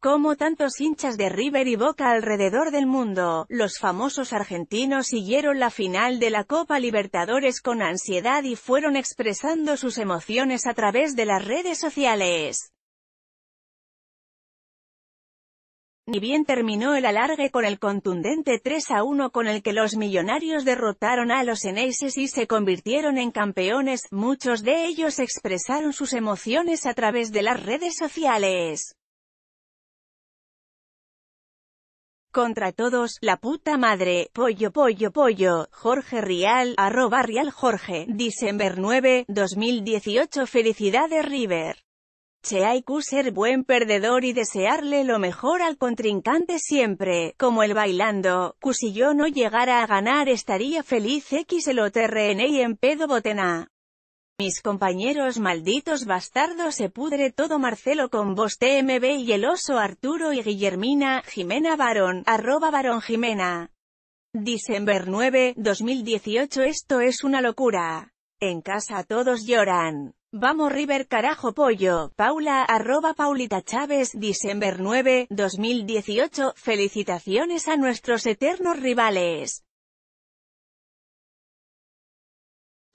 Como tantos hinchas de River y Boca alrededor del mundo, los famosos argentinos siguieron la final de la Copa Libertadores con ansiedad y fueron expresando sus emociones a través de las redes sociales. Ni bien terminó el alargue con el contundente 3 a 1 con el que los millonarios derrotaron a los eneises y se convirtieron en campeones, muchos de ellos expresaron sus emociones a través de las redes sociales. contra todos, la puta madre, pollo pollo pollo, Jorge Rial, arroba Rial Jorge, diciembre 9, 2018 Felicidades River. Che hay que ser buen perdedor y desearle lo mejor al contrincante siempre, como el bailando, que si yo no llegara a ganar estaría feliz otrn y en pedo botena. Mis compañeros malditos bastardos se pudre todo Marcelo con vos TMB y el oso Arturo y Guillermina, Jimena Barón, arroba Barón Jimena. Diciembre 9, 2018 Esto es una locura. En casa todos lloran. Vamos River carajo pollo, Paula, arroba Paulita Chávez, Diciembre 9, 2018 Felicitaciones a nuestros eternos rivales.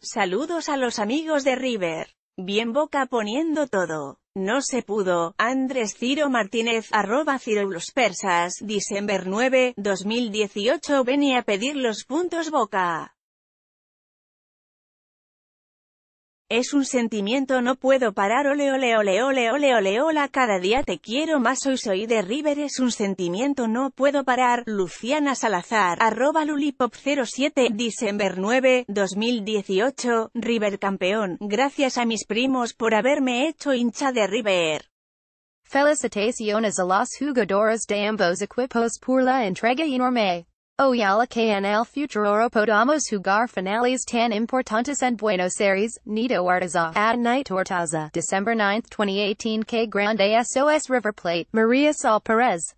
Saludos a los amigos de River. Bien boca poniendo todo. No se pudo. Andrés Ciro Martínez, arroba los Persas, Diciembre 9, 2018 venía a pedir los puntos boca. Es un sentimiento no puedo parar ole ole ole ole ole ole hola cada día te quiero más soy soy de River es un sentimiento no puedo parar Luciana Salazar arroba lulipop07 diciembre 9, 2018 River campeón gracias a mis primos por haberme hecho hincha de River Felicitaciones a los jugadores de ambos equipos por la entrega enorme Oyala KNL Futuro Podamos Jugar Finales Tan Importantes en Buenos Aires, Nido at night, Tortaza, December 9, 2018 K Grande SOS River Plate, Maria Sal Perez.